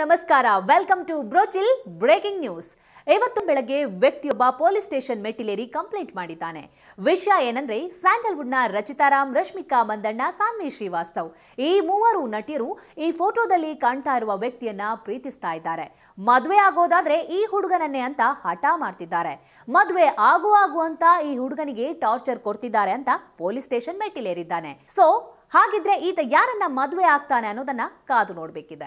ನಮಸ್ಕಾರ welcome to brochill breaking news ಇವತ್ತು ಬೆಳಗ್ಗೆ ವ್ಯಕ್ತಿಯೊಬ್ಬ ಪೊಲೀಸ್ ಸ್ಟೇಷನ್ ಮೆಟ್ಟಿಲೇರಿ ಕಂಪ್ಲೇಂಟ್ ಮಾಡಿದ್ದಾನೆ ವಿಷಯ ಏನಂದ್ರೆ ಸ್ಯಾಂಡಲ್ವುಡ್ ಸ್ಯಾಂಡಲ್ವುಡ್ನ ರಚಿತಾರಾಮ್ ರಶ್ಮಿಕಾ ಮಂದಣ್ಣ ಸಾನ್ವಿ ಶ್ರೀವಾಸ್ತವ್ ಈ ಮೂವರು ನಟಿಯರು ಈ ಫೋಟೋದಲ್ಲಿ ಕಾಣ್ತಾ ಇರುವ ವ್ಯಕ್ತಿಯನ್ನ ಪ್ರೀತಿಸ್ತಾ ಇದ್ದಾರೆ ಮದುವೆ ಆಗೋದಾದ್ರೆ ಈ ಹುಡುಗನನ್ನೇ ಅಂತ ಹಠ ಮಾಡ್ತಿದ್ದಾರೆ ಮದುವೆ ಆಗು ಆಗು ಅಂತ ಈ ಹುಡುಗನಿಗೆ ಟಾರ್ಚರ್ ಕೊಡ್ತಿದ್ದಾರೆ ಅಂತ ಪೊಲೀಸ್ ಸ್ಟೇಷನ್ ಮೆಟ್ಟಿಲೇರಿದ್ದಾನೆ ಸೊ ಹಾಗಿದ್ರೆ ಈತ ಯಾರನ್ನ ಮದುವೆ ಆಗ್ತಾನೆ ಅನ್ನೋದನ್ನ ಕಾದು ನೋಡ್ಬೇಕಿದೆ